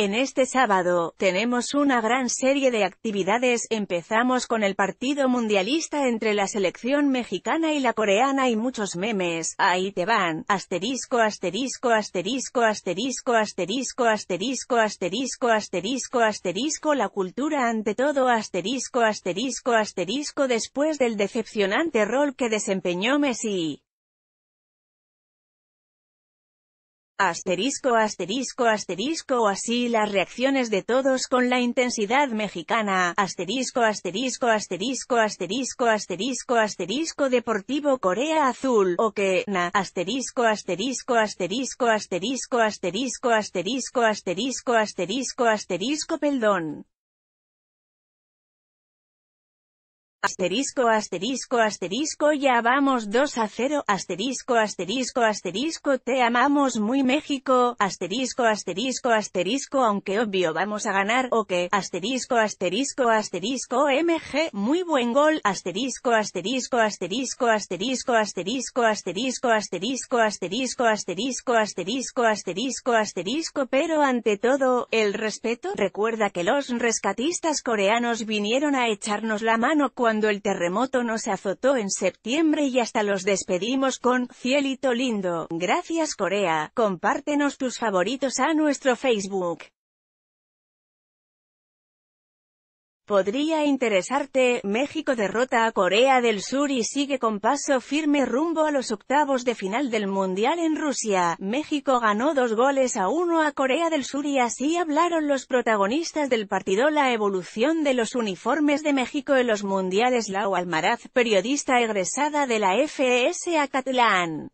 En este sábado, tenemos una gran serie de actividades, empezamos con el partido mundialista entre la selección mexicana y la coreana y muchos memes, ahí te van, asterisco asterisco asterisco asterisco asterisco asterisco asterisco asterisco asterisco la cultura ante todo asterisco asterisco asterisco después del decepcionante rol que desempeñó Messi. Asterisco, asterisco, asterisco, así las reacciones de todos con la intensidad mexicana. Asterisco, asterisco, asterisco, asterisco, asterisco, asterisco, Deportivo Corea Azul, o que, na, asterisco, asterisco, asterisco, asterisco, asterisco, asterisco, asterisco, asterisco, asterisco, peldón. Asterisco, asterisco, asterisco, ya vamos 2 a 0, asterisco, asterisco, asterisco, te amamos muy México, asterisco, asterisco, asterisco, aunque obvio vamos a ganar, o que, asterisco, asterisco, asterisco, MG, muy buen gol, asterisco, asterisco, asterisco, asterisco, asterisco, asterisco, asterisco, asterisco, asterisco, asterisco, asterisco, asterisco, pero ante todo, el respeto, recuerda que los rescatistas coreanos vinieron a echarnos la mano cuando el terremoto nos azotó en septiembre y hasta los despedimos con, cielito lindo, gracias Corea, compártenos tus favoritos a nuestro Facebook. Podría interesarte, México derrota a Corea del Sur y sigue con paso firme rumbo a los octavos de final del Mundial en Rusia. México ganó dos goles a uno a Corea del Sur y así hablaron los protagonistas del partido la evolución de los uniformes de México en los Mundiales. Lau Almaraz, periodista egresada de la FES Acatlán.